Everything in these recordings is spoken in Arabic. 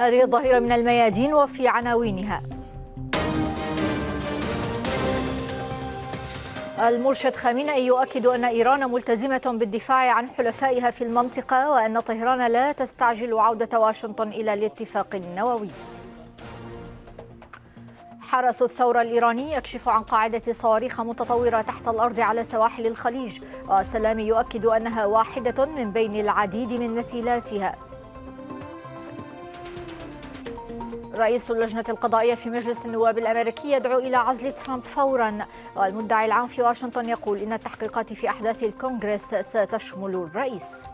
هذه الظاهرة من الميادين وفي عناوينها المرشد خامنئي يؤكد أن إيران ملتزمة بالدفاع عن حلفائها في المنطقة وأن طهران لا تستعجل عودة واشنطن إلى الاتفاق النووي حرس الثورة الإيراني يكشف عن قاعدة صواريخ متطورة تحت الأرض على سواحل الخليج وسلامي يؤكد أنها واحدة من بين العديد من مثيلاتها رئيس اللجنة القضائية في مجلس النواب الأمريكي يدعو إلى عزل ترامب فورا والمدعي العام في واشنطن يقول إن التحقيقات في أحداث الكونغرس ستشمل الرئيس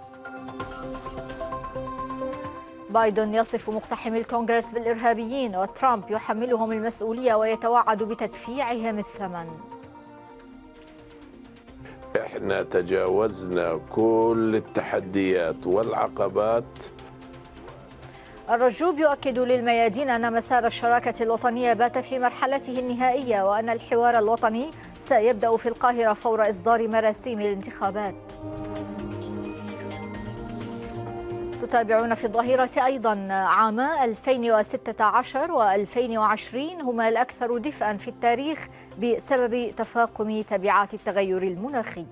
بايدن يصف مقتحمي الكونغرس بالإرهابيين وترامب يحملهم المسؤولية ويتوعد بتدفيعهم الثمن احنا تجاوزنا كل التحديات والعقبات الرجوب يؤكد للميادين أن مسار الشراكة الوطنية بات في مرحلته النهائية وأن الحوار الوطني سيبدأ في القاهرة فور إصدار مراسيم الانتخابات تتابعون في الظهيرة أيضا عاما 2016 و 2020 هما الأكثر دفئا في التاريخ بسبب تفاقم تبعات التغير المناخي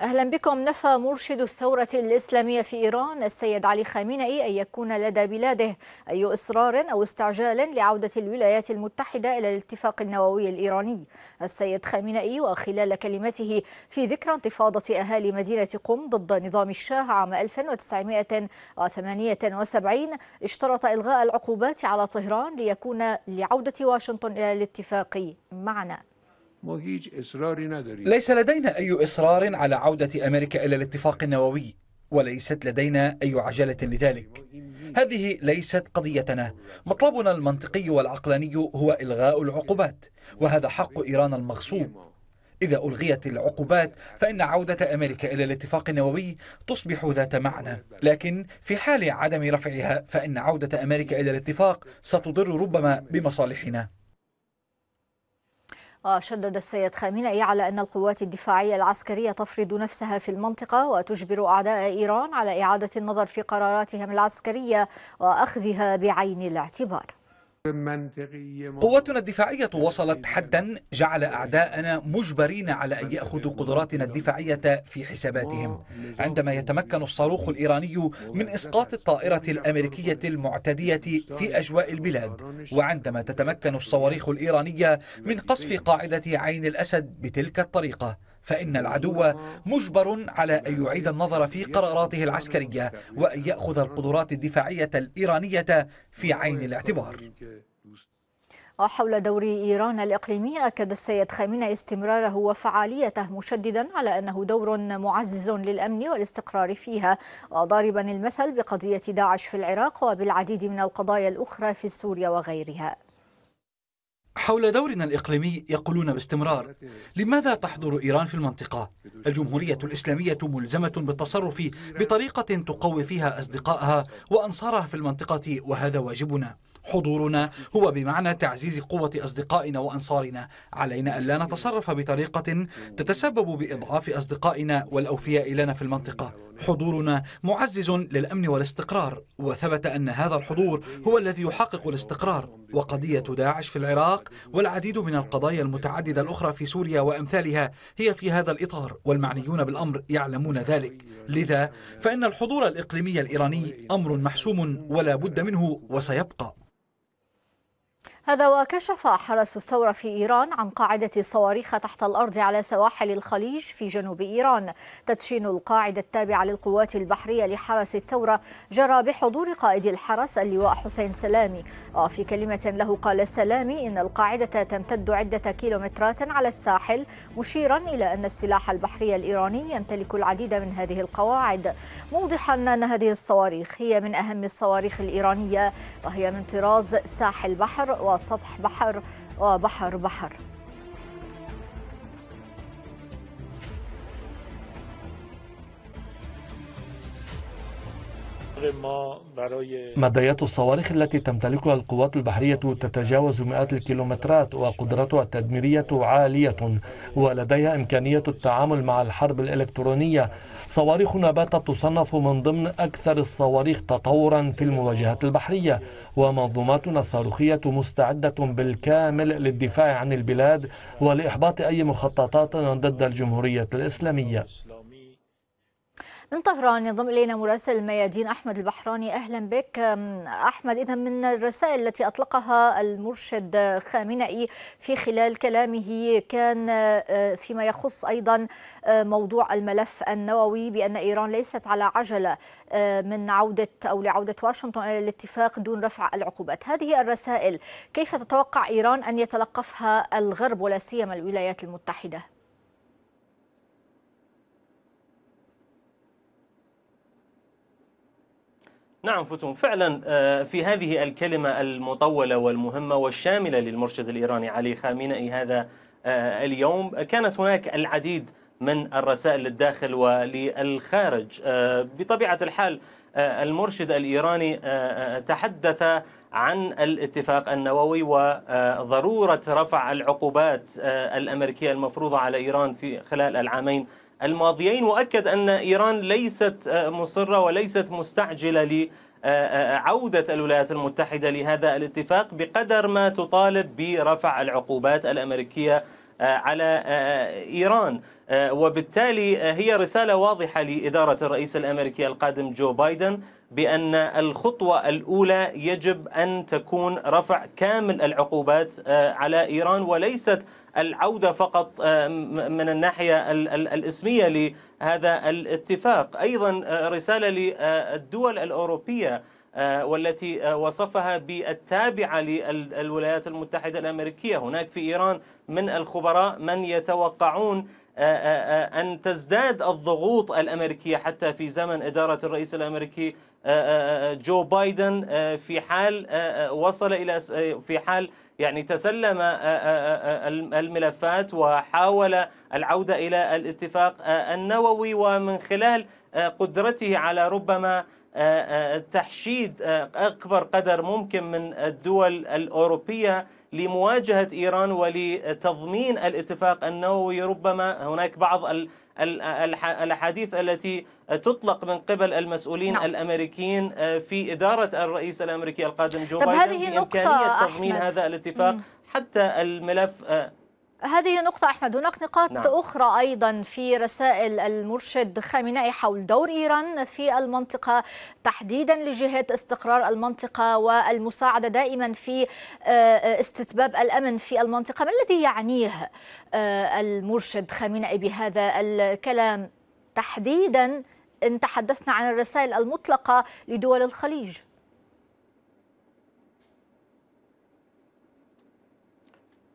أهلا بكم نفى مرشد الثورة الإسلامية في إيران السيد علي خامنئي أن يكون لدى بلاده أي إصرار أو استعجال لعودة الولايات المتحدة إلى الاتفاق النووي الإيراني السيد خامنئي وخلال كلمته في ذكرى انتفاضة أهالي مدينة قم ضد نظام الشاه عام 1978 اشترط إلغاء العقوبات على طهران ليكون لعودة واشنطن إلى الاتفاق معنا ليس لدينا أي إصرار على عودة أمريكا إلى الاتفاق النووي وليست لدينا أي عجلة لذلك هذه ليست قضيتنا مطلبنا المنطقي والعقلاني هو إلغاء العقوبات وهذا حق إيران المغصوب إذا ألغيت العقوبات فإن عودة أمريكا إلى الاتفاق النووي تصبح ذات معنى لكن في حال عدم رفعها فإن عودة أمريكا إلى الاتفاق ستضر ربما بمصالحنا وشدد السيد خامنئي على أن القوات الدفاعية العسكرية تفرض نفسها في المنطقة وتجبر أعداء إيران على إعادة النظر في قراراتهم العسكرية وأخذها بعين الاعتبار قوتنا الدفاعية وصلت حدا جعل إيه. أعداءنا مجبرين على أن يأخذوا قدراتنا الدفاعية في حساباتهم آه، عندما يتمكن الصاروخ الإيراني من إسقاط الطائرة الأمريكية المعتدية في أجواء البلاد وعندما تتمكن الصواريخ الإيرانية من قصف قاعدة عين الأسد بتلك الطريقة فإن العدو مجبر على أن يعيد النظر في قراراته العسكرية وأن يأخذ القدرات الدفاعية الإيرانية في عين الاعتبار وحول آه، دور إيران الإقليمي أكد السيد خامنئي استمراره وفعاليته مشددا على أنه دور معزز للأمن والاستقرار فيها وضاربا المثل بقضية داعش في العراق وبالعديد من القضايا الأخرى في سوريا وغيرها حول دورنا الإقليمي يقولون باستمرار لماذا تحضر إيران في المنطقة؟ الجمهورية الإسلامية ملزمة بالتصرف بطريقة تقوي فيها أصدقائها وأنصارها في المنطقة وهذا واجبنا حضورنا هو بمعنى تعزيز قوة أصدقائنا وأنصارنا علينا ألا نتصرف بطريقة تتسبب بإضعاف أصدقائنا والأوفياء لنا في المنطقة حضورنا معزز للأمن والاستقرار وثبت أن هذا الحضور هو الذي يحقق الاستقرار وقضية داعش في العراق والعديد من القضايا المتعددة الأخرى في سوريا وأمثالها هي في هذا الإطار والمعنيون بالأمر يعلمون ذلك لذا فإن الحضور الإقليمي الإيراني أمر محسوم ولا بد منه وسيبقى هذا وكشف حرس الثورة في إيران عن قاعدة صواريخ تحت الأرض على سواحل الخليج في جنوب إيران تدشين القاعدة التابعة للقوات البحرية لحرس الثورة جرى بحضور قائد الحرس اللواء حسين سلامي وفي كلمة له قال سلامي إن القاعدة تمتد عدة كيلومترات على الساحل مشيرا إلى أن السلاح البحري الإيراني يمتلك العديد من هذه القواعد موضحا أن هذه الصواريخ هي من أهم الصواريخ الإيرانية وهي من طراز ساحل بحر و سطح بحر وبحر بحر مديات الصواريخ التي تمتلكها القوات البحرية تتجاوز مئات الكيلومترات وقدرتها التدميرية عالية ولديها إمكانية التعامل مع الحرب الإلكترونية صواريخنا باتت تصنف من ضمن أكثر الصواريخ تطورا في المواجهات البحرية ومنظوماتنا الصاروخية مستعدة بالكامل للدفاع عن البلاد ولإحباط أي مخططات ضد الجمهورية الإسلامية من طهران ينضم الينا مراسل الميادين احمد البحراني اهلا بك احمد اذا من الرسائل التي اطلقها المرشد خامنئي في خلال كلامه كان آه، فيما يخص ايضا آه، موضوع الملف النووي بان ايران ليست على عجله آه، من عوده او لعوده واشنطن الى الاتفاق دون رفع العقوبات، هذه الرسائل كيف تتوقع ايران ان يتلقفها الغرب ولا سيما الولايات المتحده؟ نعم فتون فعلا آه، في هذه الكلمة المطولة والمهمة والشاملة للمرشد الإيراني علي خامنئي هذا آه، اليوم كانت هناك العديد من الرسائل للداخل وللخارج آه، بطبيعة الحال المرشد الإيراني تحدث عن الاتفاق النووي وضرورة رفع العقوبات الأمريكية المفروضة على إيران في خلال العامين الماضيين واكد ان ايران ليست آه، مصره وليست مستعجله آه، آه، عودة الولايات المتحدة لهذا الاتفاق بقدر ما تطالب برفع العقوبات الأمريكية على إيران وبالتالي هي رسالة واضحة لإدارة الرئيس الأمريكي القادم جو بايدن بأن الخطوة الأولى يجب أن تكون رفع كامل العقوبات على إيران وليست العودة فقط آه، من الناحية الاسمية لهذا الاتفاق أيضا آه، رسالة للدول الأوروبية آه، والتي وصفها بالتابعة للولايات المتحدة الأمريكية هناك في إيران من الخبراء من يتوقعون آه، آه، آه، أن تزداد الضغوط الأمريكية حتى في زمن إدارة الرئيس الأمريكي جو بايدن في حال وصل إلى في حال يعني تسلم الملفات وحاول العودة إلى الاتفاق النووي ومن خلال قدرته على ربما تحشيد أكبر قدر ممكن من الدول الأوروبية لمواجهة إيران ولتضمين الاتفاق النووي ربما هناك بعض الأحاديث التي تطلق من قبل المسؤولين نعم. الأمريكيين آه، في إدارة الرئيس الأمريكي القادم جو بايدن بإمكانية تضمين هذا الاتفاق مم. حتى الملف آه، هذه نقطة أحمد هناك نقاط نعم. أخرى أيضا في رسائل المرشد خامنائي حول دور إيران في المنطقة تحديدا لجهة استقرار المنطقة والمساعدة دائما في آه، آه، استتباب الأمن في المنطقة ما الذي يعنيه آه، المرشد خامنائي بهذا الكلام تحديدا إن تحدثنا عن الرسائل المطلقة لدول الخليج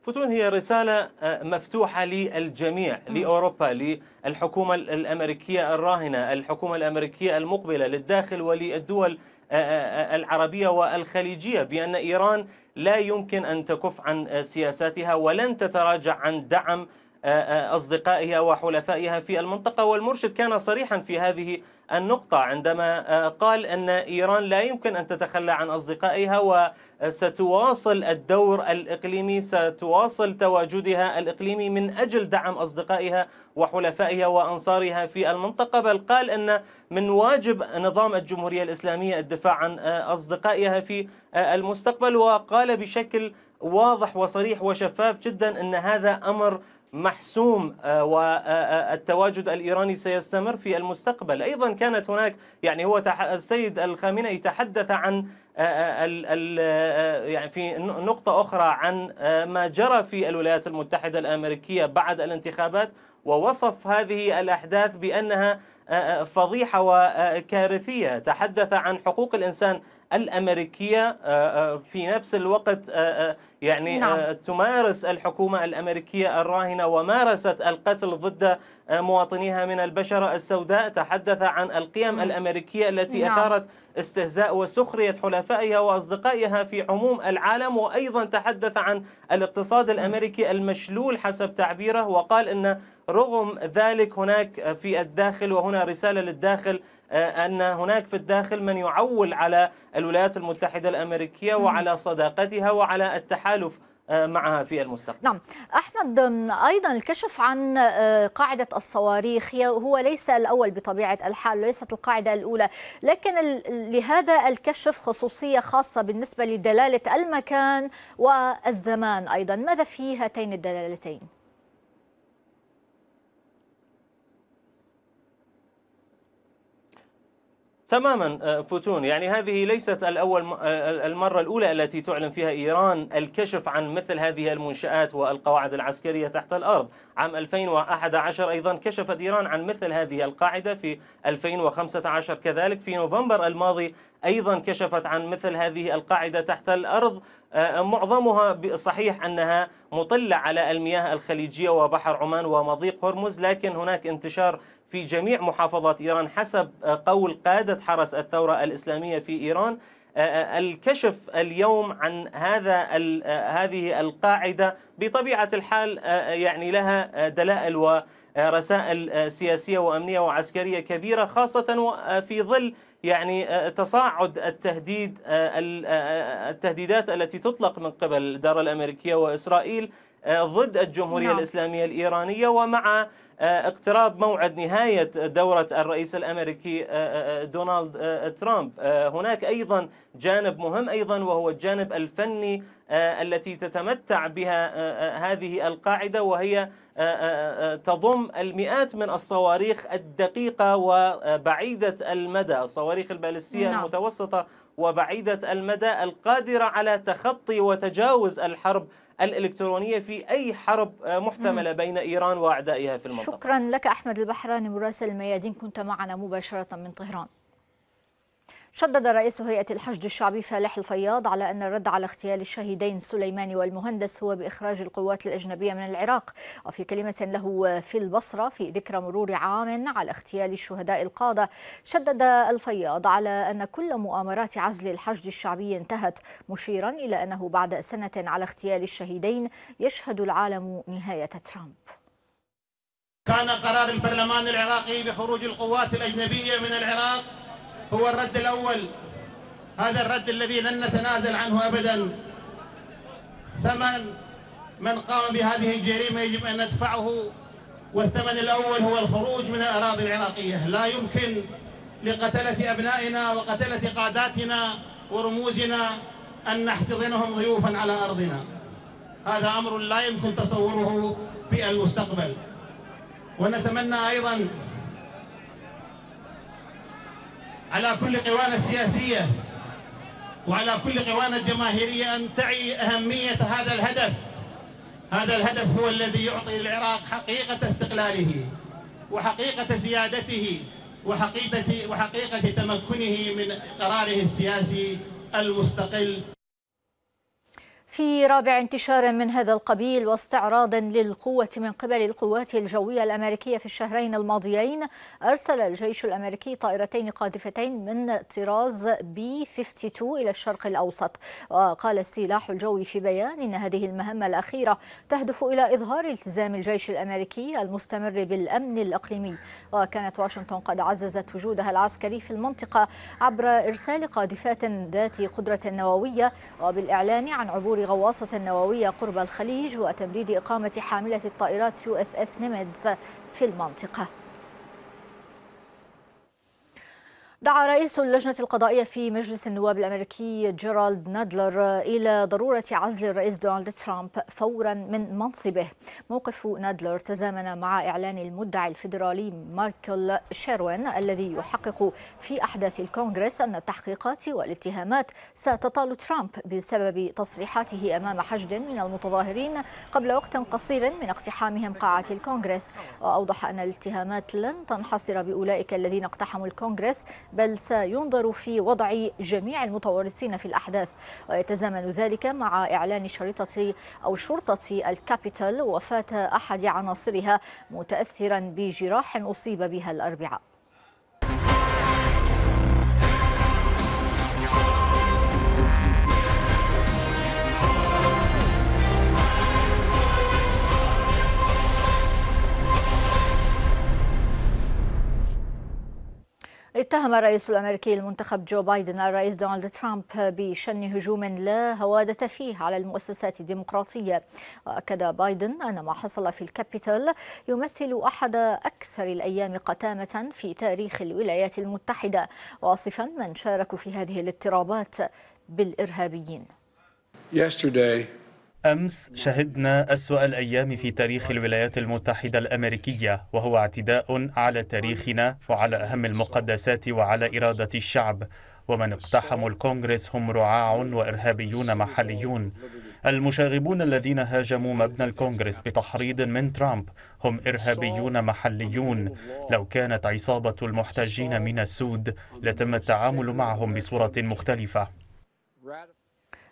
فوتون هي رسالة آه، مفتوحة للجميع لأوروبا للحكومة الأمريكية الراهنة الحكومة الأمريكية المقبلة للداخل وللدول آه، آه، العربية والخليجية بأن إيران لا يمكن أن تكف عن سياساتها ولن تتراجع عن دعم آه، آه، أصدقائها وحلفائها في المنطقة والمرشد كان صريحا في هذه النقطة عندما آه، قال أن إيران لا يمكن أن تتخلى عن أصدقائها وستواصل الدور الإقليمي ستواصل تواجدها الإقليمي من أجل دعم أصدقائها وحلفائها وأنصارها في المنطقة بل قال أن من واجب نظام الجمهورية الإسلامية الدفاع عن أصدقائها في المستقبل وقال بشكل واضح وصريح وشفاف جدا أن هذا أمر محسوم آه، والتواجد آه، آه، الإيراني سيستمر في المستقبل أيضا كانت هناك يعني هو السيد الخامنئي تحدث عن يعني في نقطة أخرى عن ما جرى في الولايات المتحدة الأمريكية بعد الانتخابات ووصف هذه الأحداث بأنها فضيحة وكارثية تحدث عن حقوق الإنسان الأمريكية في نفس الوقت يعني نعم. آه، تمارس الحكومة الأمريكية الراهنة ومارست القتل ضد آه، مواطنيها من البشرة السوداء تحدث عن القيم م. الأمريكية التي نعم. أثارت استهزاء وسخرية حلفائها وأصدقائها في عموم العالم وأيضا تحدث عن الاقتصاد الأمريكي المشلول حسب تعبيره وقال أن رغم ذلك هناك في الداخل وهنا رسالة للداخل آه، أن هناك في الداخل من يعول على الولايات المتحدة الأمريكية وعلى صداقتها وعلى التحالف التحالف آه، معها في المستقبل نعم أحمد أيضا الكشف عن آه، قاعدة الصواريخ هو ليس الأول بطبيعة الحال ليست القاعدة الأولى لكن لهذا الكشف خصوصية خاصة بالنسبة لدلالة المكان والزمان أيضا ماذا في هاتين الدلالتين؟ تماما آه، فوتون يعني هذه ليست الأول آه، آه، المرة الأولى التي تعلن فيها إيران الكشف عن مثل هذه المنشآت والقواعد العسكرية تحت الأرض عام 2011 أيضا كشفت إيران عن مثل هذه القاعدة في 2015 كذلك في نوفمبر الماضي أيضا كشفت عن مثل هذه القاعدة تحت الأرض معظمها صحيح أنها مطلة على المياه الخليجية وبحر عمان ومضيق هرمز لكن هناك انتشار في جميع محافظات إيران حسب آه، قول قادة حرس الثورة الإسلامية في إيران آه، آه، الكشف اليوم عن هذا هذه القاعدة بطبيعة الحال يعني لها دلائل و رسائل سياسيه وامنيه وعسكريه كبيره خاصه في ظل يعني تصاعد التهديد التهديدات التي تطلق من قبل الاداره الامريكيه واسرائيل آه، ضد الجمهورية نعم. الإسلامية الإيرانية ومع آه، اقتراب موعد نهاية دورة الرئيس الأمريكي آه، دونالد ترامب هناك أيضا جانب مهم أيضا وهو الجانب الفني التي تتمتع بها هذه القاعدة وهي تضم المئات من الصواريخ الدقيقة وبعيدة المدى الصواريخ البالستية نعم. المتوسطة وبعيدة المدى القادرة على تخطي وتجاوز الحرب الإلكترونية في أي حرب آه، محتملة بين إيران وأعدائها في المنطقة شكرا لك أحمد البحراني مراسل الميادين كنت معنا مباشرة من طهران شدد رئيس هيئة الحشد الشعبي فالح الفياض على أن الرد على اغتيال الشهيدين سليماني والمهندس هو بإخراج القوات الأجنبية من العراق وفي كلمة له في البصرة في ذكرى مرور عام على اغتيال الشهداء القادة شدد الفياض على أن كل مؤامرات عزل الحشد الشعبي انتهت مشيرا إلى أنه بعد سنة على اغتيال الشهيدين يشهد العالم نهاية ترامب كان قرار البرلمان العراقي بخروج القوات الأجنبية من العراق هو الرد الأول هذا الرد الذي لن نتنازل عنه أبدا ثمن من قام بهذه الجريمة يجب أن ندفعه والثمن الأول هو الخروج من الأراضي العراقية لا يمكن لقتلة أبنائنا وقتلة قاداتنا ورموزنا أن نحتضنهم ضيوفا على أرضنا هذا أمر لا يمكن تصوره في المستقبل ونتمنى أيضا على كل قوانا السياسية وعلى كل قوانا الجماهيرية أن تعي أهمية هذا الهدف هذا الهدف هو الذي يعطي العراق حقيقة استقلاله وحقيقة سيادته وحقيقة, وحقيقة تمكنه من قراره السياسي المستقل في رابع انتشار من هذا القبيل واستعراض للقوة من قبل القوات الجوية الأمريكية في الشهرين الماضيين أرسل الجيش الأمريكي طائرتين قاذفتين من طراز بي 52 إلى الشرق الأوسط وقال السلاح الجوي في بيان إن هذه المهمة الأخيرة تهدف إلى إظهار التزام الجيش الأمريكي المستمر بالأمن الإقليمي وكانت واشنطن قد عززت وجودها العسكري في المنطقة عبر إرسال قاذفات ذات قدرة نووية وبالإعلان عن عبور بغواصة نووية قرب الخليج وتمديد إقامة حاملة الطائرات يو اس اس نيمدز في المنطقة دعا رئيس اللجنة القضائية في مجلس النواب الأمريكي جيرالد نادلر إلى ضرورة عزل الرئيس دونالد ترامب فورا من منصبه موقف نادلر تزامن مع إعلان المدعي الفيدرالي مايكل شيروين الذي يحقق في أحداث الكونغرس أن التحقيقات والاتهامات ستطال ترامب بسبب تصريحاته أمام حشد من المتظاهرين قبل وقت قصير من اقتحامهم قاعة الكونغرس وأوضح أن الاتهامات لن تنحصر بأولئك الذين اقتحموا الكونغرس بل سينظر في وضع جميع المتورطين في الأحداث ويتزامن ذلك مع إعلان شريطة أو شرطة الكابيتال وفاة أحد عناصرها متأثرا بجراح أصيب بها الأربعاء اتهم الرئيس الأمريكي المنتخب جو بايدن الرئيس دونالد ترامب بشن هجوم لا هوادة فيه على المؤسسات الديمقراطية وأكد بايدن أن ما حصل في الكابيتال يمثل أحد أكثر الأيام قتامة في تاريخ الولايات المتحدة واصفا من شاركوا في هذه الاضطرابات بالإرهابيين Yesterday, أمس شهدنا أسوأ الأيام في تاريخ الولايات المتحدة الأمريكية وهو اعتداء على تاريخنا وعلى أهم المقدسات وعلى إرادة الشعب ومن اقتحموا الكونغرس هم رعاع وإرهابيون محليون المشاغبون الذين هاجموا مبنى الكونغرس بتحريض من ترامب هم إرهابيون محليون لو كانت عصابة المحتجين من السود لتم التعامل معهم بصورة مختلفة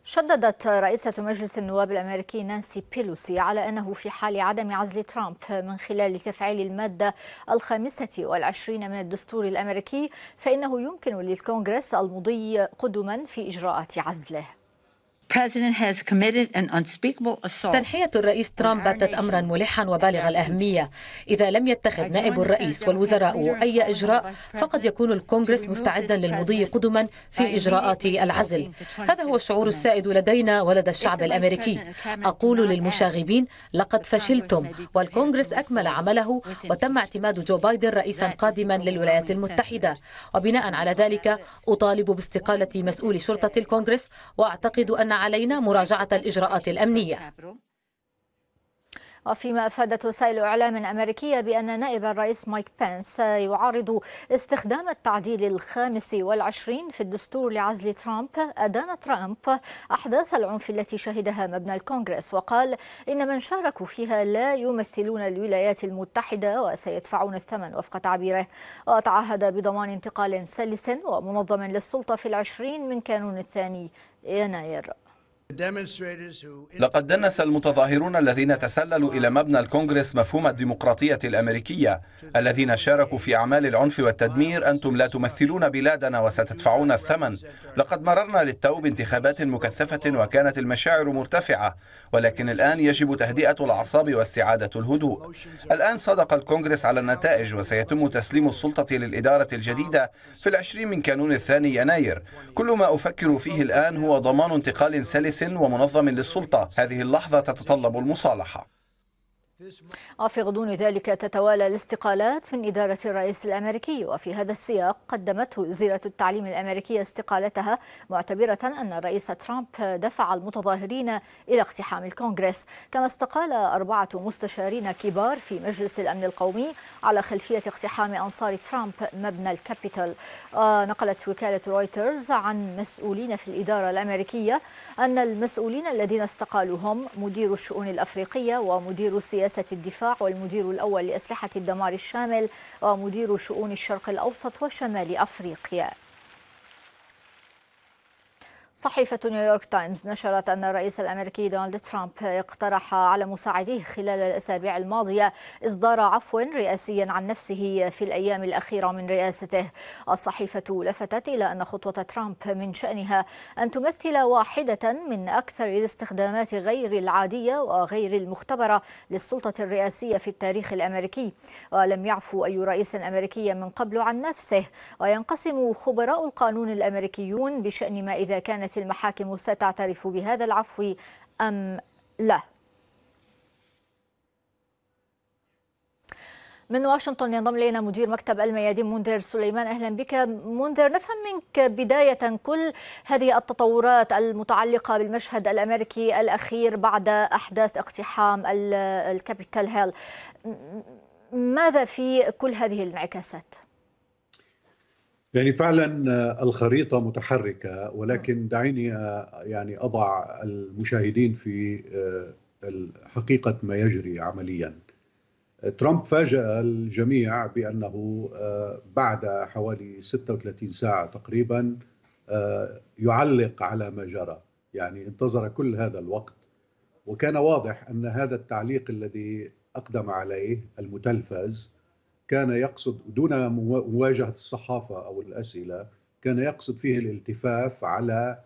شددت رئيسة مجلس النواب الأمريكي نانسي بيلوسي على أنه في حال عدم عزل ترامب من خلال تفعيل المادة الخامسة والعشرين من الدستور الأمريكي فإنه يمكن للكونغرس المضي قدما في إجراءات عزله تنحية الرئيس ترامب باتت أمرا ملحا وبالغ الأهمية إذا لم يتخذ نائب الرئيس والوزراء أي إجراء فقد يكون الكونغرس مستعدا للمضي قدما في إجراءات العزل هذا هو الشعور السائد لدينا ولدى الشعب الأمريكي أقول للمشاغبين لقد فشلتم والكونغرس أكمل عمله وتم اعتماد جو بايدن رئيسا قادما للولايات المتحدة وبناء على ذلك أطالب باستقالة مسؤول شرطة الكونغرس وأعتقد أن علينا مراجعة الإجراءات الأمنية وفيما أفادت وسائل إعلام أمريكية بأن نائب الرئيس مايك بنس يعارض استخدام التعديل الخامس والعشرين في الدستور لعزل ترامب أدان ترامب أحداث العنف التي شهدها مبنى الكونغرس وقال إن من شاركوا فيها لا يمثلون الولايات المتحدة وسيدفعون الثمن وفق تعبيره وتعهد بضمان انتقال سلس ومنظم للسلطة في العشرين من كانون الثاني يناير لقد دنس المتظاهرون الذين تسللوا إلى مبنى الكونغرس مفهوم الديمقراطية الأمريكية الذين شاركوا في أعمال العنف والتدمير أنتم لا تمثلون بلادنا وستدفعون الثمن لقد مررنا للتو بانتخابات مكثفة وكانت المشاعر مرتفعة ولكن الآن يجب تهدئة الأعصاب واستعادة الهدوء الآن صدق الكونغرس على النتائج وسيتم تسليم السلطة للإدارة الجديدة في العشرين من كانون الثاني يناير كل ما أفكر فيه الآن هو ضمان انتقال سلس ومنظم للسلطة هذه اللحظة تتطلب المصالحة وفي غضون ذلك تتوالى الاستقالات من إدارة الرئيس الأمريكي وفي هذا السياق قدمت وزيرة التعليم الأمريكية استقالتها معتبرة أن الرئيس ترامب دفع المتظاهرين إلى اقتحام الكونغرس كما استقال أربعة مستشارين كبار في مجلس الأمن القومي على خلفية اقتحام أنصار ترامب مبنى الكابيتال آه، نقلت وكالة رويترز عن مسؤولين في الإدارة الأمريكية أن المسؤولين الذين استقالوا هم مدير الشؤون الأفريقية ومدير السياسة هندسة الدفاع والمدير الأول لأسلحة الدمار الشامل ومدير شؤون الشرق الأوسط وشمال أفريقيا صحيفة نيويورك تايمز نشرت أن الرئيس الأمريكي دونالد ترامب اقترح على مساعديه خلال الأسابيع الماضية إصدار عفو رئاسي عن نفسه في الأيام الأخيرة من رئاسته الصحيفة لفتت إلى أن خطوة ترامب من شأنها أن تمثل واحدة من أكثر الاستخدامات غير العادية وغير المختبرة للسلطة الرئاسية في التاريخ الأمريكي ولم يعفو أي رئيس أمريكي من قبل عن نفسه وينقسم خبراء القانون الأمريكيون بشأن ما إذا كانت كانت المحاكم ستعترف بهذا العفو أم لا من واشنطن ينضم الينا مدير مكتب الميادين منذر سليمان اهلا بك منذر نفهم منك بدايه كل هذه التطورات المتعلقه بالمشهد الامريكي الاخير بعد احداث اقتحام الكابيتال هيل ماذا في كل هذه الانعكاسات؟ يعني فعلا آه، الخريطه متحركه ولكن دعيني آه، يعني اضع المشاهدين في آه، حقيقه ما يجري عمليا. ترامب فاجأ الجميع بأنه بعد حوالي 36 ساعة تقريبا يعلق على ما جرى يعني انتظر كل هذا الوقت وكان واضح أن هذا التعليق الذي أقدم عليه المتلفز كان يقصد دون مواجهه الصحافه او الاسئله كان يقصد فيه الالتفاف على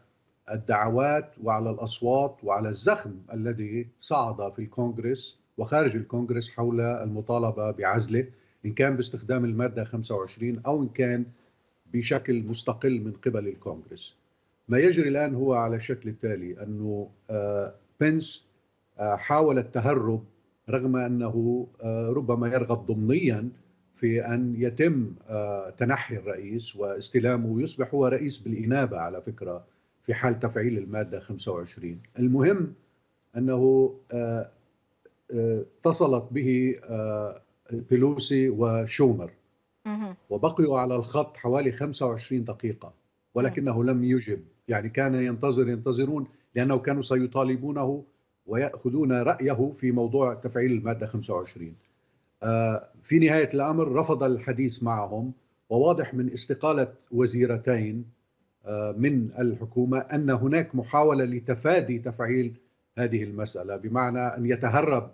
الدعوات وعلى الاصوات وعلى الزخم الذي صعد في الكونغرس وخارج الكونغرس حول المطالبه بعزله ان كان باستخدام الماده 25 او ان كان بشكل مستقل من قبل الكونغرس. ما يجري الان هو على الشكل التالي انه آه، بنس آه، حاول التهرب رغم انه آه، ربما يرغب ضمنيا في ان يتم آه، تنحي الرئيس واستلامه ويصبح هو رئيس بالانابه على فكره في حال تفعيل الماده 25 المهم انه آه، آه، اتصلت به بيلوسي وشومر وبقيوا على الخط حوالي 25 دقيقه ولكنه لم يجب يعني كان ينتظر ينتظرون لانه كانوا سيطالبونه وياخذون رايه في موضوع تفعيل الماده 25 آه، في نهاية الأمر رفض الحديث معهم وواضح من استقالة وزيرتين آه، من الحكومة أن هناك محاولة لتفادي تفعيل هذه المسألة بمعنى أن يتهرب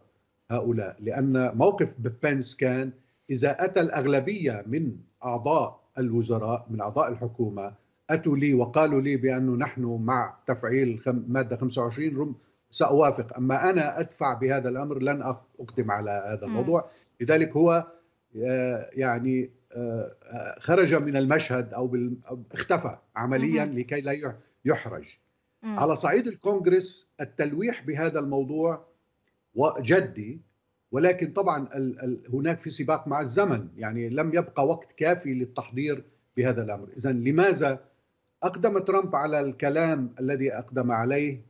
هؤلاء لأن موقف بنس كان إذا أتى الأغلبية من أعضاء الوزراء من أعضاء الحكومة أتوا لي وقالوا لي بأنه نحن مع تفعيل مادة 25 سأوافق أما أنا أدفع بهذا الأمر لن أقدم على هذا الموضوع لذلك هو آه، يعني آه، آه، خرج من المشهد او اختفى عمليا لكي لا يحرج على صعيد الكونغرس التلويح بهذا الموضوع جدي ولكن طبعا هناك في سباق مع الزمن يعني لم يبقى وقت كافي للتحضير بهذا الامر اذا لماذا اقدم ترامب على الكلام الذي اقدم عليه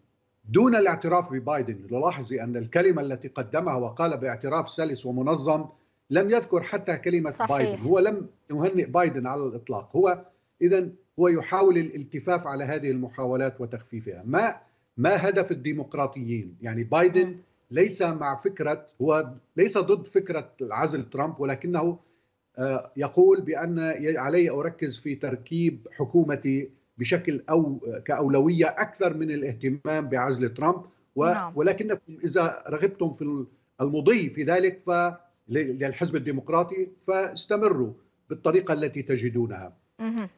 دون الاعتراف ببايدن للاحظي أن الكلمة التي قدمها وقال باعتراف سلس ومنظم لم يذكر حتى كلمة صحيح. بايدن هو لم يهنئ بايدن على الإطلاق هو إذا هو يحاول الالتفاف على هذه المحاولات وتخفيفها ما ما هدف الديمقراطيين يعني بايدن ليس مع فكرة هو ليس ضد فكرة عزل ترامب ولكنه آه، يقول بأن علي أركز في تركيب حكومتي بشكل او كاولويه اكثر من الاهتمام بعزل ترامب و... نعم. ولكنكم اذا رغبتم في المضي في ذلك ف للحزب الديمقراطي فاستمروا بالطريقه التي تجدونها. مه.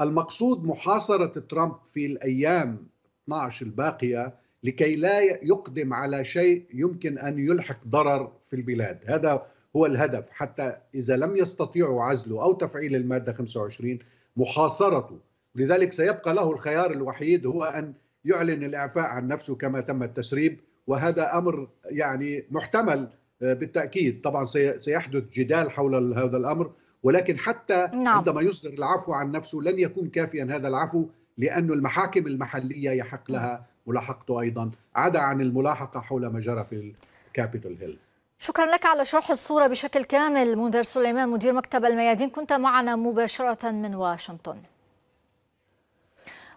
المقصود محاصره ترامب في الايام 12 الباقيه لكي لا يقدم على شيء يمكن ان يلحق ضرر في البلاد، هذا هو الهدف حتى اذا لم يستطيعوا عزله او تفعيل الماده 25 محاصرته لذلك سيبقى له الخيار الوحيد هو أن يعلن الإعفاء عن نفسه كما تم التسريب وهذا أمر يعني محتمل آه، بالتأكيد طبعا سيحدث جدال حول هذا الأمر ولكن حتى نعم. عندما يصدر العفو عن نفسه لن يكون كافيا هذا العفو لأن المحاكم المحلية يحق نعم. لها ملاحقته أيضا عدا عن الملاحقة حول ما جرى في الكابيتول هيل شكرا لك على شرح الصورة بشكل كامل منذر سليمان مدير مكتب الميادين كنت معنا مباشرة من واشنطن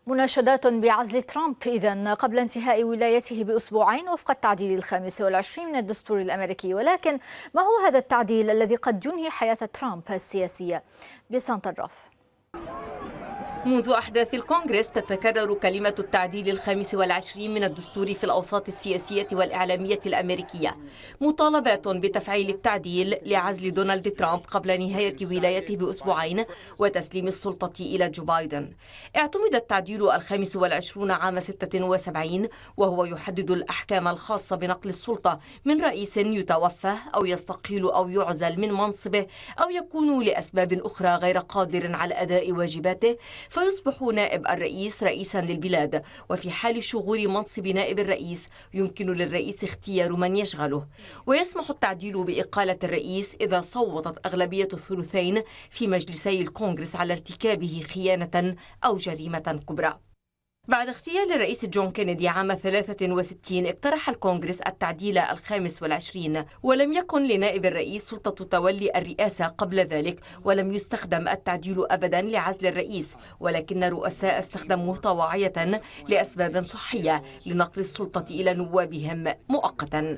مناشدات بعزل ترامب إذا قبل انتهاء ولايته بأسبوعين وفق التعديل الخامس والعشرين من الدستور الأمريكي ولكن ما هو هذا التعديل الذي قد ينهي حياة ترامب السياسية بسانتا الرف منذ أحداث الكونغرس تتكرر كلمة التعديل الخامس والعشرين من الدستور في الأوساط السياسية والإعلامية الأمريكية مطالبات بتفعيل التعديل لعزل دونالد ترامب قبل نهاية ولايته بأسبوعين وتسليم السلطة إلى جو بايدن اعتمد التعديل الخامس والعشرون عام 76 وهو يحدد الأحكام الخاصة بنقل السلطة من رئيس يتوفى أو يستقيل أو يعزل من منصبه أو يكون لأسباب أخرى غير قادر على أداء واجباته فيصبح نائب الرئيس رئيسا للبلاد وفي حال شغور منصب نائب الرئيس يمكن للرئيس اختيار من يشغله ويسمح التعديل بإقالة الرئيس إذا صوتت أغلبية الثلثين في مجلسي الكونغرس على ارتكابه خيانة أو جريمة كبرى بعد اغتيال الرئيس جون كينيدي عام 63 اقترح الكونغرس التعديل الخامس والعشرين ولم يكن لنائب الرئيس سلطة تولي الرئاسة قبل ذلك ولم يستخدم التعديل أبدا لعزل الرئيس ولكن الرؤساء استخدموه طواعية لأسباب صحية لنقل السلطة إلى نوابهم مؤقتا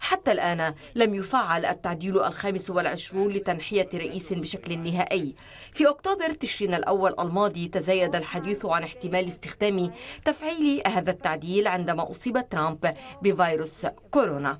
حتى الآن لم يفعل التعديل الخامس والعشرون لتنحية رئيس بشكل نهائي في أكتوبر تشرين الأول الماضي تزايد الحديث عن احتمال استخدام الإعلامي تفعيل هذا التعديل عندما أصيب ترامب بفيروس كورونا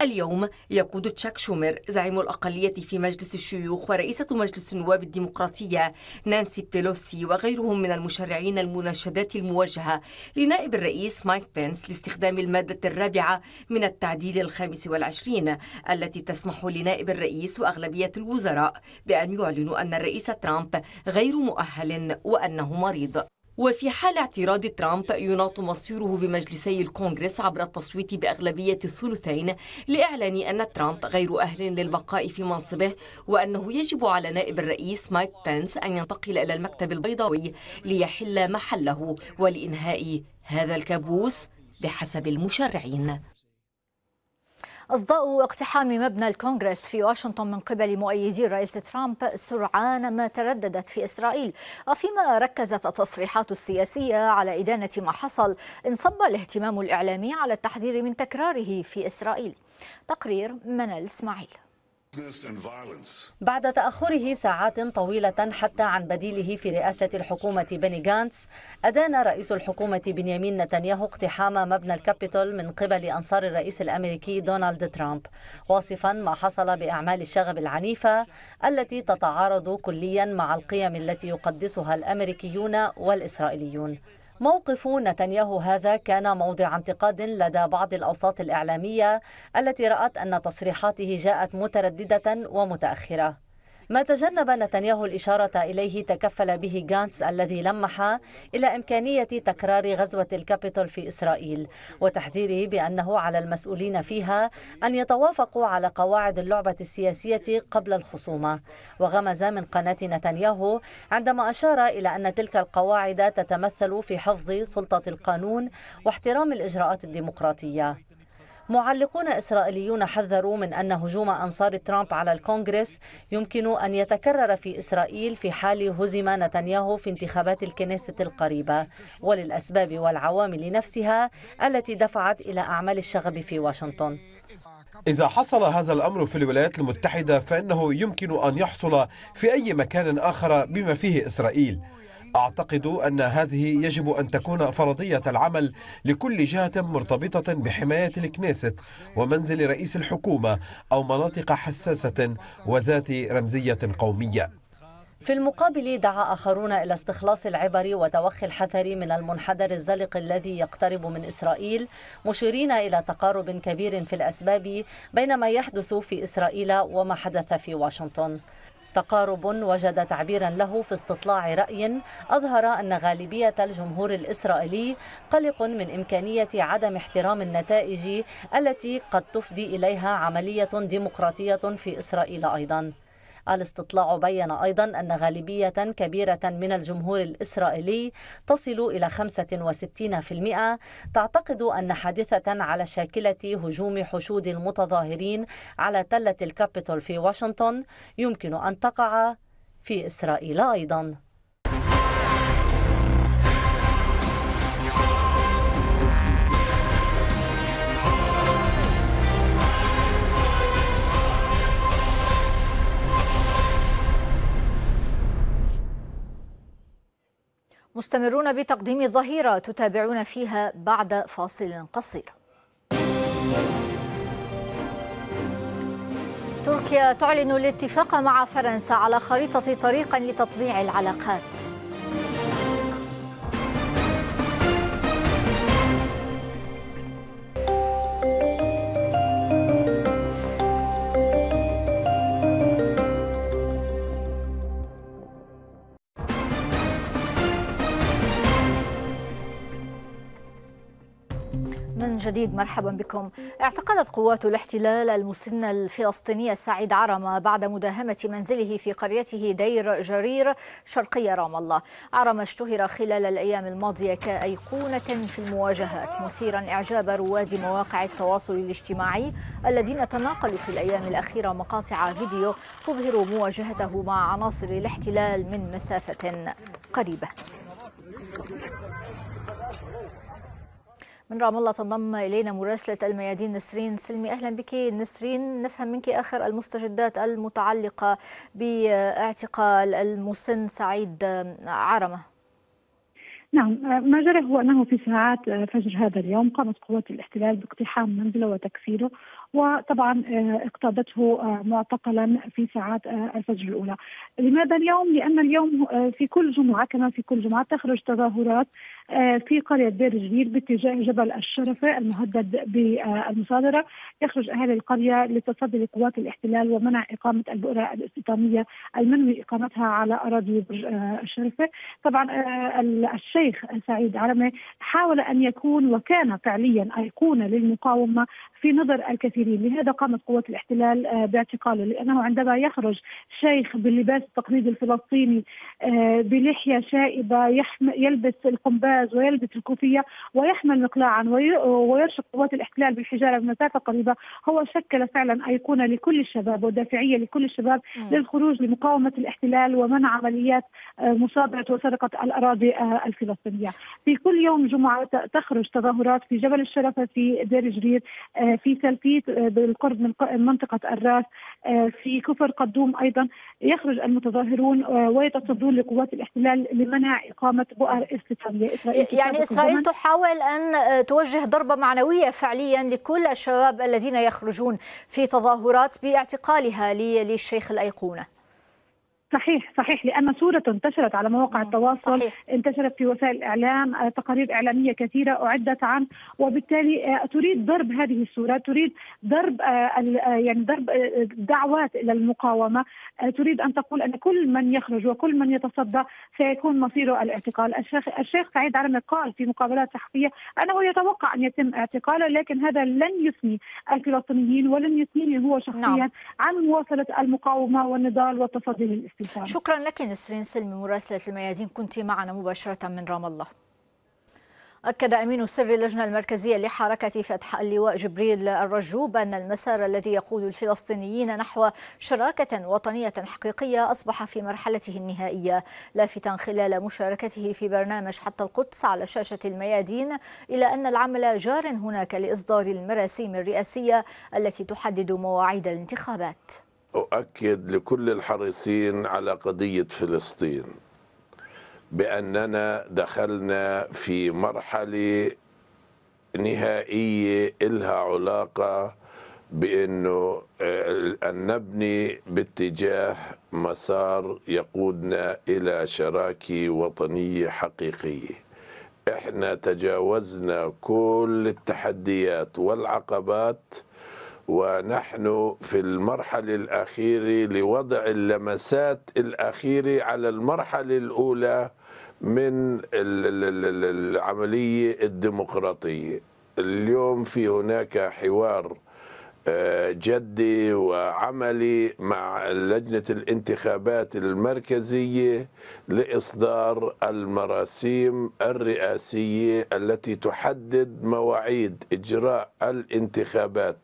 اليوم يقود تشاك شومر زعيم الأقلية في مجلس الشيوخ ورئيسة مجلس النواب الديمقراطية نانسي بيلوسي وغيرهم من المشرعين المناشدات الموجهة لنائب الرئيس مايك بينس لاستخدام المادة الرابعة من التعديل الخامس والعشرين التي تسمح لنائب الرئيس وأغلبية الوزراء بأن يعلنوا أن الرئيس ترامب غير مؤهل وأنه مريض وفي حال اعتراض ترامب يناط مصيره بمجلسي الكونغرس عبر التصويت بأغلبية الثلثين لإعلان أن ترامب غير أهل للبقاء في منصبه وأنه يجب على نائب الرئيس مايك بنس أن ينتقل إلى المكتب البيضاوي ليحل محله ولإنهاء هذا الكابوس بحسب المشرعين أصداء اقتحام مبنى الكونغرس في واشنطن من قبل مؤيدي الرئيس ترامب سرعان ما ترددت في إسرائيل وفيما ركزت التصريحات السياسية على إدانة ما حصل انصب الاهتمام الإعلامي على التحذير من تكراره في إسرائيل تقرير منال إسماعيل بعد تأخره ساعات طويلة حتى عن بديله في رئاسة الحكومة بني غانتس أدان رئيس الحكومة بنيامين نتنياهو اقتحام مبنى الكابيتول من قبل أنصار الرئيس الأمريكي دونالد ترامب واصفا ما حصل بأعمال الشغب العنيفة التي تتعارض كليا مع القيم التي يقدسها الأمريكيون والإسرائيليون موقف نتنياهو هذا كان موضع انتقاد لدى بعض الأوساط الإعلامية التي رأت أن تصريحاته جاءت مترددة ومتأخرة ما تجنب نتنياهو الإشارة إليه تكفل به غانس الذي لمح إلى إمكانية تكرار غزوة الكابيتول في إسرائيل وتحذيره بأنه على المسؤولين فيها أن يتوافقوا على قواعد اللعبة السياسية قبل الخصومة وغمز من قناة نتنياهو عندما أشار إلى أن تلك القواعد تتمثل في حفظ سلطة القانون واحترام الإجراءات الديمقراطية معلقون إسرائيليون حذروا من أن هجوم أنصار ترامب على الكونغرس يمكن أن يتكرر في إسرائيل في حال هزم نتنياهو في انتخابات الكنيسة القريبة وللأسباب والعوامل نفسها التي دفعت إلى أعمال الشغب في واشنطن إذا حصل هذا الأمر في الولايات المتحدة فإنه يمكن أن يحصل في أي مكان آخر بما فيه إسرائيل أعتقد أن هذه يجب أن تكون فرضية العمل لكل جهة مرتبطة بحماية الكنيست ومنزل رئيس الحكومة أو مناطق حساسة وذات رمزية قومية في المقابل دعا آخرون إلى استخلاص العبر وتوخي الحذر من المنحدر الزلق الذي يقترب من إسرائيل مشيرين إلى تقارب كبير في الأسباب بين ما يحدث في إسرائيل وما حدث في واشنطن تقارب وجد تعبيرا له في استطلاع رأي أظهر أن غالبية الجمهور الإسرائيلي قلق من إمكانية عدم احترام النتائج التي قد تفضي إليها عملية ديمقراطية في إسرائيل أيضا الاستطلاع بين أيضا أن غالبية كبيرة من الجمهور الإسرائيلي تصل إلى 65% تعتقد أن حادثة على شاكلة هجوم حشود المتظاهرين على تلة الكابيتول في واشنطن يمكن أن تقع في إسرائيل أيضاً مستمرون بتقديم الظهيرة تتابعون فيها بعد فاصل قصير تركيا تعلن الاتفاق مع فرنسا على خريطة طريق لتطبيع العلاقات جديد مرحبا بكم اعتقلت قوات الاحتلال المسن الفلسطيني سعيد عرمة بعد مداهمة منزله في قريته دير جرير شرقي رام الله عرمة اشتهر خلال الأيام الماضية كأيقونة في المواجهات مثيرا إعجاب رواد مواقع التواصل الاجتماعي الذين تناقلوا في الأيام الأخيرة مقاطع فيديو تظهر مواجهته مع عناصر الاحتلال من مسافة قريبة من رام الله تنضم إلينا مراسلة الميادين نسرين سلمي أهلا بك نسرين نفهم منك آخر المستجدات المتعلقة باعتقال المسن سعيد عرمة نعم ما جرى هو أنه في ساعات فجر هذا اليوم قامت قوات الاحتلال باقتحام منزله وتكسيره وطبعا آه، اقتادته آه، معتقلا في ساعات آه، الفجر الاولى. لماذا اليوم؟ لان اليوم في كل جمعه كما في كل جمعه تخرج تظاهرات آه، في قرية دير جديد باتجاه جبل الشرفة المهدد بالمصادرة يخرج أهالي القرية لتصدي لقوات الاحتلال ومنع إقامة البؤرة الاستيطانية المنوي إقامتها على أراضي برج آه، الشرفة طبعا آه، الشيخ سعيد عرمي حاول أن يكون وكان فعليا أيقونة للمقاومة في نظر الكثيرين لهذا قامت قوات الاحتلال باعتقاله لأنه عندما يخرج شيخ باللباس التقليدي الفلسطيني بلحية شائبة يلبس القنبلة الغاز ويلبس الكوفية ويحمل مقلاعا ويرشق قوات الاحتلال بالحجارة بمسافة قريبة هو شكل فعلا أيقونة لكل الشباب ودافعية لكل الشباب مم. للخروج لمقاومة الاحتلال ومنع عمليات آه، مصادرة وسرقة الأراضي آه، الفلسطينية في كل يوم جمعة تخرج تظاهرات في جبل الشرفة في دير جرير آه، في سلفيت بالقرب من منطقة الراس في كفر قدوم أيضا يخرج المتظاهرون ويتصدون لقوات الاحتلال لمنع إقامة بؤر استيطانية إسرائيل يعني إسرائيل تحاول أن آه، توجه ضربة معنوية فعليا لكل الشباب الذين يخرجون في تظاهرات باعتقالها للشيخ الأيقونة صحيح صحيح لان صوره انتشرت على مواقع التواصل صحيح. انتشرت في وسائل الاعلام آه، تقارير اعلاميه كثيره اعدت عن وبالتالي آه، تريد ضرب هذه الصوره تريد ضرب آه، يعني ضرب دعوات الى المقاومه تريد ان تقول ان كل من يخرج وكل من يتصدى سيكون مصيره الاعتقال الشيخ الشيخ سعيد عرمي قال في مقابلات صحفيه انه يتوقع ان يتم اعتقاله لكن هذا لن يثني الفلسطينيين ولن يثنيني هو نعم. شخصيا نعم. عن مواصله المقاومه والنضال والتصدي للإسلام. ابتسام نعم. شكرا لك نسرين سلمي مراسلة الميادين كنت معنا مباشرة من رام الله أكد أمين سر اللجنة المركزية لحركة فتح اللواء جبريل الرجوب أن المسار الذي يقود الفلسطينيين نحو شراكة وطنية حقيقية أصبح في مرحلته النهائية لافتا خلال مشاركته في برنامج حتى القدس على شاشة الميادين إلى أن العمل جار هناك لإصدار المراسيم الرئاسية التي تحدد مواعيد الانتخابات اؤكد لكل الحريصين على قضيه فلسطين باننا دخلنا في مرحله نهائيه الها علاقه بانه آه، ان نبني باتجاه مسار يقودنا الى شراكه وطنيه حقيقيه احنا تجاوزنا كل التحديات والعقبات ونحن في المرحلة الأخيرة لوضع اللمسات الأخيرة على المرحلة الأولى من العملية الديمقراطية اليوم في هناك حوار جدي وعملي مع لجنة الانتخابات المركزية لإصدار المراسيم الرئاسية التي تحدد مواعيد إجراء الانتخابات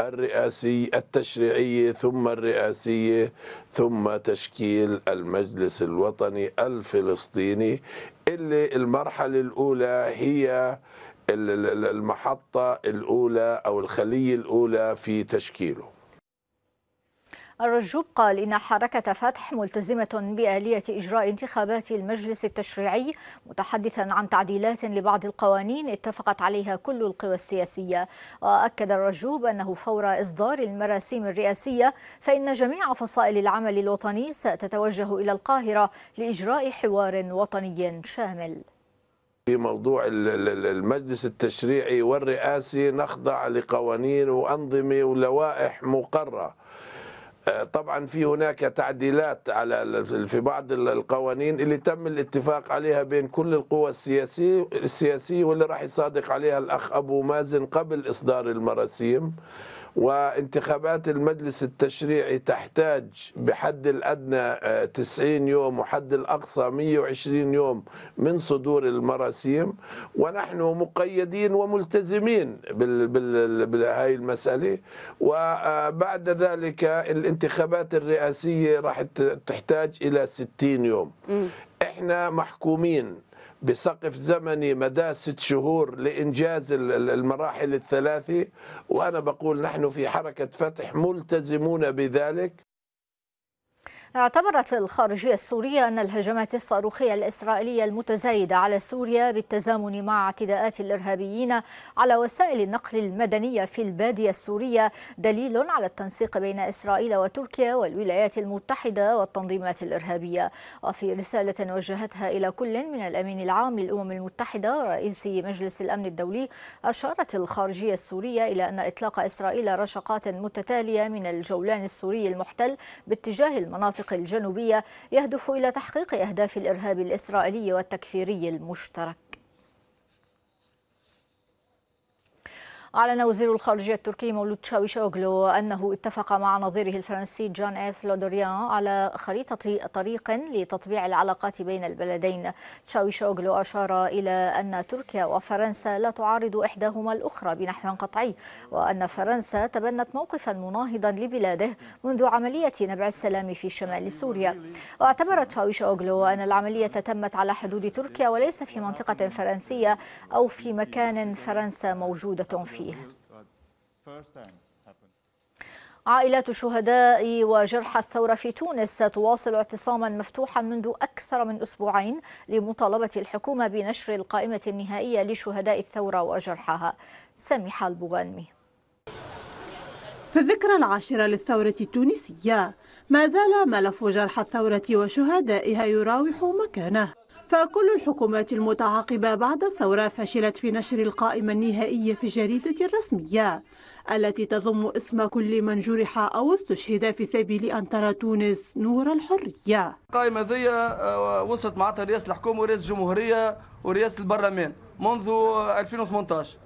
الرئاسية التشريعية ثم الرئاسية ثم تشكيل المجلس الوطني الفلسطيني اللي المرحلة الأولى هي المحطة الأولى أو الخلية الأولى في تشكيله الرجوب قال إن حركة فتح ملتزمة بآلية إجراء انتخابات المجلس التشريعي متحدثا عن تعديلات لبعض القوانين اتفقت عليها كل القوى السياسية وأكد الرجوب أنه فور إصدار المراسيم الرئاسية فإن جميع فصائل العمل الوطني ستتوجه إلى القاهرة لإجراء حوار وطني شامل في موضوع المجلس التشريعي والرئاسي نخضع لقوانين وأنظمة ولوائح مقرة آه، طبعا في هناك تعديلات على في بعض القوانين اللي تم الاتفاق عليها بين كل القوى السياسية السياسية واللي راح يصادق عليها الأخ أبو مازن قبل إصدار المراسيم وانتخابات المجلس التشريعي تحتاج بحد الأدنى 90 آه، يوم وحد الأقصى 120 يوم من صدور المراسيم ونحن مقيدين وملتزمين بهذه المسألة وبعد آه، ذلك الانتخابات الرئاسية راح تحتاج إلى 60 يوم احنا محكومين بسقف زمني مدى ست شهور لإنجاز المراحل الثلاثة وأنا بقول نحن في حركة فتح ملتزمون بذلك اعتبرت الخارجية السورية أن الهجمات الصاروخية الإسرائيلية المتزايدة على سوريا بالتزامن مع اعتداءات الإرهابيين على وسائل النقل المدنية في البادية السورية دليل على التنسيق بين إسرائيل وتركيا والولايات المتحدة والتنظيمات الإرهابية وفي رسالة وجهتها إلى كل من الأمين العام للأمم المتحدة رئيس مجلس الأمن الدولي أشارت الخارجية السورية إلى أن إطلاق إسرائيل رشقات متتالية من الجولان السوري المحتل باتجاه المناطق المناطق الجنوبية يهدف إلى تحقيق أهداف الإرهاب الإسرائيلي والتكفيري المشترك أعلن وزير الخارجية التركي مولود شاويشوغلو أنه اتفق مع نظيره الفرنسي جان إف لودوريان على خريطة طريق لتطبيع العلاقات بين البلدين شاويشوغلو أشار إلى أن تركيا وفرنسا لا تعارض إحداهما الأخرى بنحو قطعي وأن فرنسا تبنت موقفا مناهضا لبلاده منذ عملية نبع السلام في شمال سوريا واعتبر شاويشوغلو أن العملية تمت على حدود تركيا وليس في منطقة فرنسية أو في مكان فرنسا موجودة فيه فيه عائلات الشهداء وجرحى الثورة في تونس تواصل اعتصاما مفتوحا منذ أكثر من أسبوعين لمطالبة الحكومة بنشر القائمة النهائية لشهداء الثورة وجرحاها سامح البوغانمي في الذكرى العاشرة للثورة التونسية ما زال ملف جرحى الثورة وشهدائها يراوح مكانه فكل الحكومات المتعاقبة بعد الثورة فشلت في نشر القائمة النهائية في الجريدة الرسمية التي تضم اسم كل من جرح أو استشهد في سبيل أن ترى تونس نور الحرية القائمة ذي آه، وصلت معناتها رئاسة الحكومة ورئاسة الجمهورية ورئاسة البرلمان منذ 2018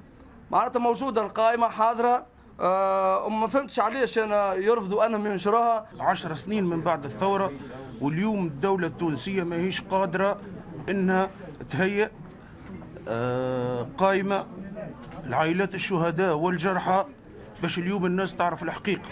معناتها موجودة القائمة حاضرة أه وما فهمتش علاش انا يرفضوا انهم ينشروها 10 سنين من بعد الثوره واليوم الدوله التونسيه ماهيش قادره انها تهيئ آه، قائمه لعائلات الشهداء والجرحى باش اليوم الناس تعرف الحقيقه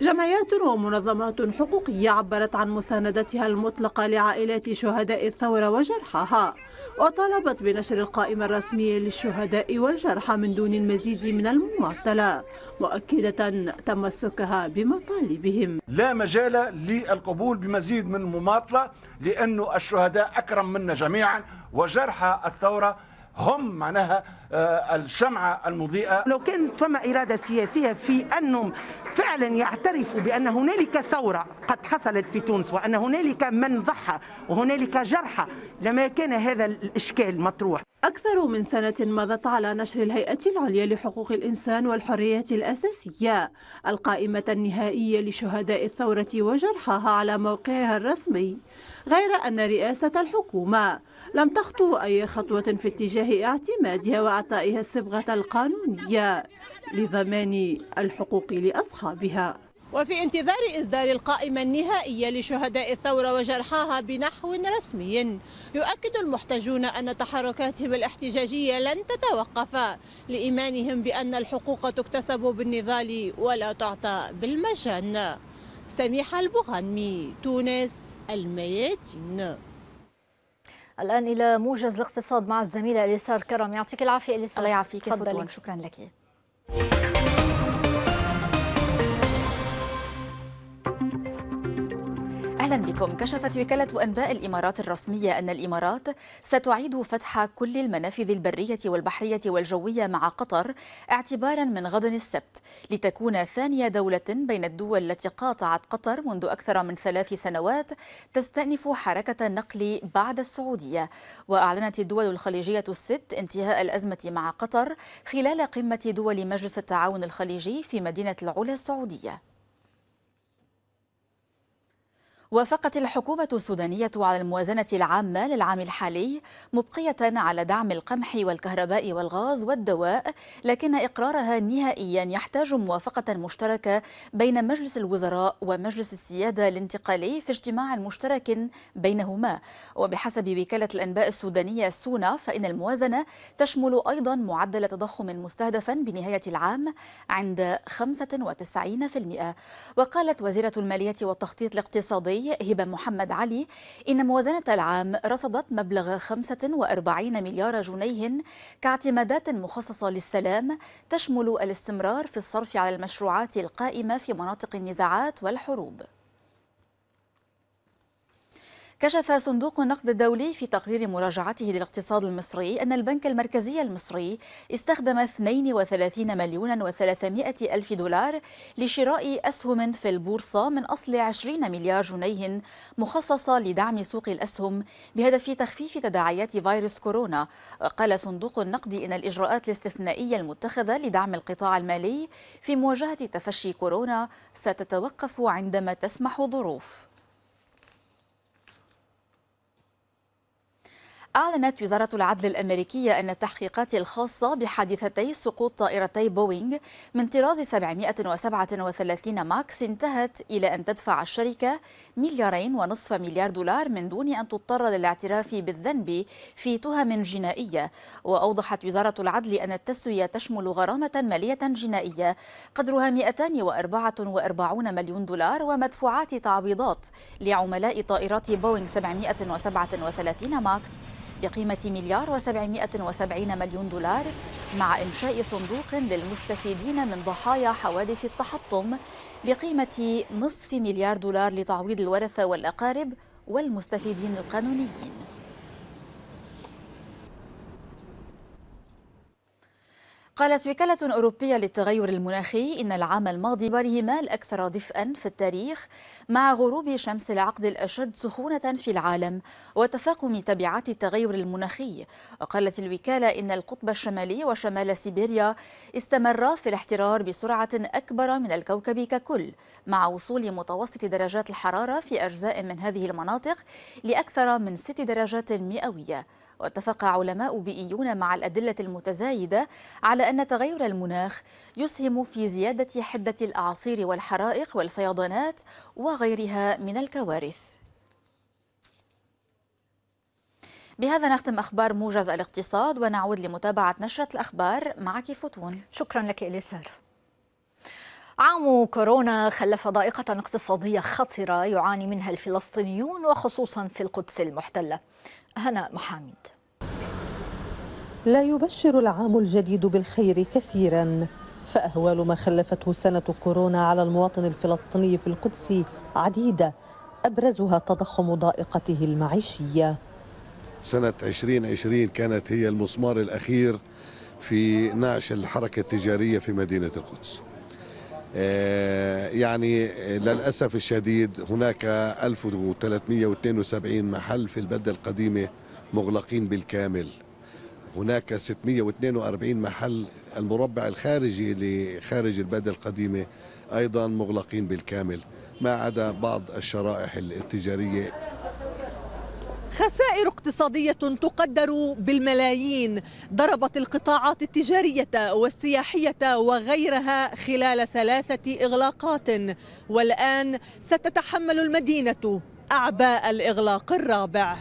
جمعيات ومنظمات حقوقية عبرت عن مساندتها المطلقة لعائلات شهداء الثورة وجرحاها وطالبت بنشر القائمة الرسمية للشهداء والجرحى من دون المزيد من المماطلة مؤكدة تمسكها بمطالبهم لا مجال للقبول بمزيد من المماطلة لأن الشهداء أكرم منا جميعا وجرحى الثورة هم معناها آه، الشمعة المضيئة لو كان فما إرادة سياسية في أنهم فعلا يعترفوا بأن هنالك ثورة قد حصلت في تونس وأن هنالك من ضحى وهنالك جرحى لما كان هذا الإشكال مطروح أكثر من سنة مضت على نشر الهيئة العليا لحقوق الإنسان والحرية الأساسية القائمة النهائية لشهداء الثورة وجرحها على موقعها الرسمي غير أن رئاسة الحكومة لم تخطو أي خطوة في اتجاه اعتمادها وعطائها الصبغة القانونية لضمان الحقوق لأصحابها وفي انتظار إصدار القائمة النهائية لشهداء الثورة وجرحاها بنحو رسمي يؤكد المحتجون أن تحركاتهم الاحتجاجية لن تتوقف لإيمانهم بأن الحقوق تكتسب بالنضال ولا تعطى بالمجان سميحة البغنمي تونس الميادين الآن إلى موجز الاقتصاد مع الزميلة إليسار كرم يعطيك العافية إليسار الله يعافيك تفضلي شكرا لك أهلا بكم كشفت وكالة أنباء الإمارات الرسمية أن الإمارات ستعيد فتح كل المنافذ البرية والبحرية والجوية مع قطر اعتبارا من غد السبت لتكون ثاني دولة بين الدول التي قاطعت قطر منذ أكثر من ثلاث سنوات تستأنف حركة النقل بعد السعودية وأعلنت الدول الخليجية الست انتهاء الأزمة مع قطر خلال قمة دول مجلس التعاون الخليجي في مدينة العلا السعودية وافقت الحكومة السودانية على الموازنة العامة للعام الحالي مبقية على دعم القمح والكهرباء والغاز والدواء لكن إقرارها نهائيا يحتاج موافقة مشتركة بين مجلس الوزراء ومجلس السيادة الانتقالي في اجتماع مشترك بينهما وبحسب وكالة الأنباء السودانية سونا فإن الموازنة تشمل أيضا معدل تضخم مستهدفا بنهاية العام عند 95% وقالت وزيرة المالية والتخطيط الاقتصادي الري هبة محمد علي إن موازنة العام رصدت مبلغ 45 مليار جنيه كاعتمادات مخصصة للسلام تشمل الاستمرار في الصرف على المشروعات القائمة في مناطق النزاعات والحروب كشف صندوق النقد الدولي في تقرير مراجعته للاقتصاد المصري أن البنك المركزي المصري استخدم 32 مليون و300 ألف دولار لشراء أسهم في البورصة من أصل 20 مليار جنيه مخصصة لدعم سوق الأسهم بهدف تخفيف تداعيات فيروس كورونا قال صندوق النقد إن الإجراءات الاستثنائية المتخذة لدعم القطاع المالي في مواجهة تفشي كورونا ستتوقف عندما تسمح الظروف أعلنت وزارة العدل الأمريكية أن التحقيقات الخاصة بحادثتي سقوط طائرتي بوينغ من طراز 737 ماكس انتهت إلى أن تدفع الشركة مليارين ونصف مليار دولار من دون أن تضطر للاعتراف بالذنب في تهم جنائية وأوضحت وزارة العدل أن التسوية تشمل غرامة مالية جنائية قدرها 244 مليون دولار ومدفوعات تعويضات لعملاء طائرات بوينغ 737 ماكس بقيمة مليار و770 مليون دولار مع إنشاء صندوق للمستفيدين من ضحايا حوادث التحطم بقيمة نصف مليار دولار لتعويض الورثة والأقارب والمستفيدين القانونيين قالت وكالة أوروبية للتغير المناخي إن العام الماضي برهما الأكثر دفئا في التاريخ مع غروب شمس العقد الأشد سخونة في العالم وتفاقم تبعات التغير المناخي وقالت الوكالة إن القطب الشمالي وشمال سيبيريا استمرا في الاحترار بسرعة أكبر من الكوكب ككل مع وصول متوسط درجات الحرارة في أجزاء من هذه المناطق لأكثر من 6 درجات مئوية واتفق علماء بيئيون مع الأدلة المتزايدة على أن تغير المناخ يسهم في زيادة حدة الأعاصير والحرائق والفيضانات وغيرها من الكوارث بهذا نختم أخبار موجز الاقتصاد ونعود لمتابعة نشرة الأخبار معك فتون شكرا لك إليسار عام كورونا خلف ضائقة اقتصادية خطرة يعاني منها الفلسطينيون وخصوصا في القدس المحتلة هناء محامد لا يبشر العام الجديد بالخير كثيرا فأهوال ما خلفته سنة كورونا على المواطن الفلسطيني في القدس عديدة أبرزها تضخم ضائقته المعيشية سنة 2020 كانت هي المسمار الأخير في نعش الحركة التجارية في مدينة القدس آه، يعني للأسف الشديد هناك 1372 محل في البلدة القديمة مغلقين بالكامل هناك 642 محل المربع الخارجي لخارج البلدة القديمة أيضا مغلقين بالكامل ما عدا بعض الشرائح التجارية خسائر اقتصادية تقدر بالملايين ضربت القطاعات التجارية والسياحية وغيرها خلال ثلاثة إغلاقات والآن ستتحمل المدينة أعباء الإغلاق الرابع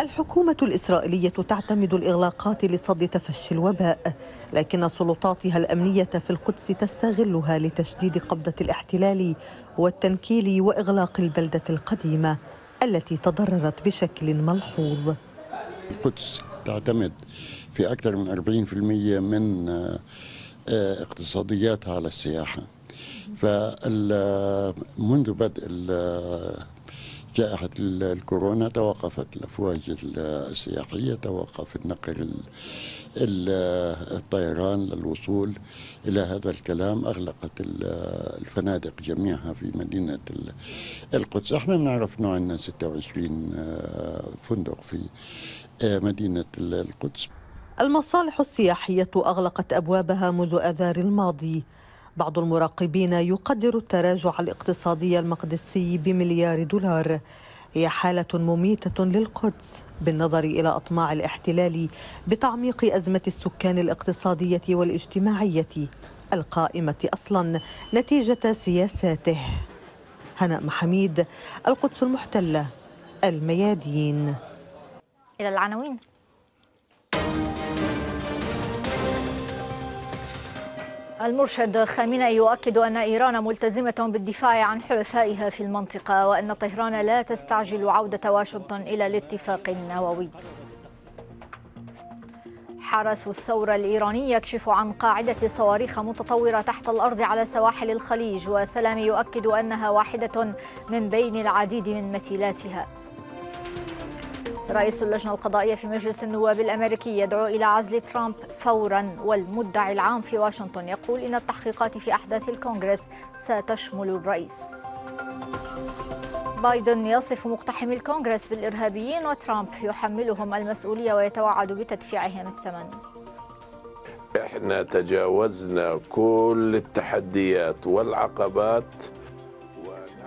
الحكومة الإسرائيلية تعتمد الإغلاقات لصد تفشي الوباء لكن سلطاتها الأمنية في القدس تستغلها لتشديد قبضة الاحتلال والتنكيل وإغلاق البلدة القديمة التي تضررت بشكل ملحوظ القدس تعتمد في أكثر من 40% من آه، اقتصادياتها على السياحة فمنذ آه، بدء آه، جائحة الكورونا توقفت الأفواج السياحية توقف النقل الطيران للوصول إلى هذا الكلام أغلقت الفنادق جميعها في مدينة القدس احنا بنعرف أنه عندنا 26 فندق في آه، مدينة القدس المصالح السياحية أغلقت أبوابها منذ أذار الماضي بعض المراقبين يقدر التراجع الاقتصادي المقدسي بمليار دولار هي حالة مميتة للقدس بالنظر إلى أطماع الاحتلال بتعميق أزمة السكان الاقتصادية والاجتماعية القائمة أصلا نتيجة سياساته هناء محميد القدس المحتلة الميادين إلى العناوين المرشد خامنئي يؤكد أن إيران ملتزمة بالدفاع عن حلفائها في المنطقة وأن طهران لا تستعجل عودة واشنطن إلى الاتفاق النووي حرس الثورة الإيراني يكشف عن قاعدة صواريخ متطورة تحت الأرض على سواحل الخليج وسلامي يؤكد أنها واحدة من بين العديد من مثيلاتها رئيس اللجنة القضائية في مجلس النواب الأمريكي يدعو إلى عزل ترامب فورا والمدعي العام في واشنطن يقول إن التحقيقات في أحداث الكونغرس ستشمل الرئيس بايدن يصف مقتحمي الكونغرس بالإرهابيين وترامب يحملهم المسؤولية ويتوعد بتدفيعهم الثمن احنا تجاوزنا كل التحديات والعقبات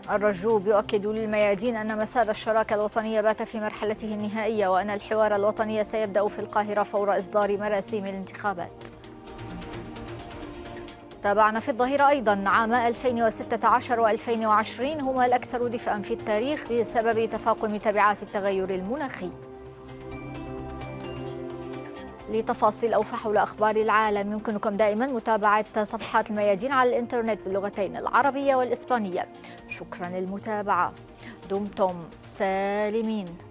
الرجوب يؤكد للميادين أن مسار الشراكة الوطنية بات في مرحلته النهائية وأن الحوار الوطني سيبدأ في القاهرة فور إصدار مراسيم الانتخابات تابعنا في الظهيرة أيضا عام 2016 و2020 هما الأكثر دفئا في التاريخ بسبب تفاقم تبعات التغير المناخي لتفاصيل أو حول أخبار العالم يمكنكم دائما متابعة صفحات الميادين على الإنترنت باللغتين العربية والإسبانية شكرا للمتابعة دمتم سالمين